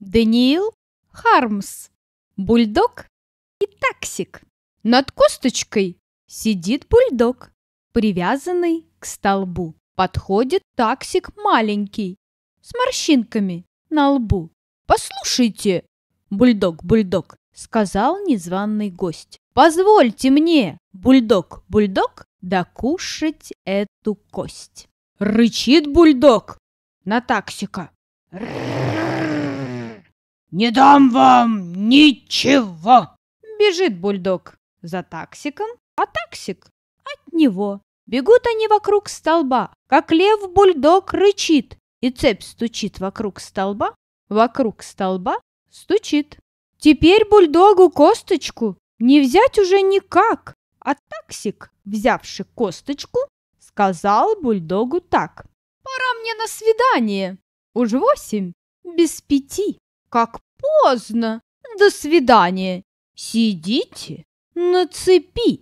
Даниил Хармс, бульдог и таксик. Над косточкой сидит бульдог, привязанный к столбу. Подходит таксик маленький, с морщинками на лбу. «Послушайте, бульдог, бульдог», — сказал незваный гость. «Позвольте мне, бульдог, бульдог, докушать эту кость». Рычит бульдог на таксика. «Не дам вам ничего!» Бежит бульдог за таксиком, а таксик от него. Бегут они вокруг столба, как лев-бульдог рычит, и цепь стучит вокруг столба, вокруг столба стучит. Теперь бульдогу косточку не взять уже никак, а таксик, взявший косточку, сказал бульдогу так. «Пора мне на свидание, уж восемь, без пяти». Как поздно! До свидания! Сидите на цепи!»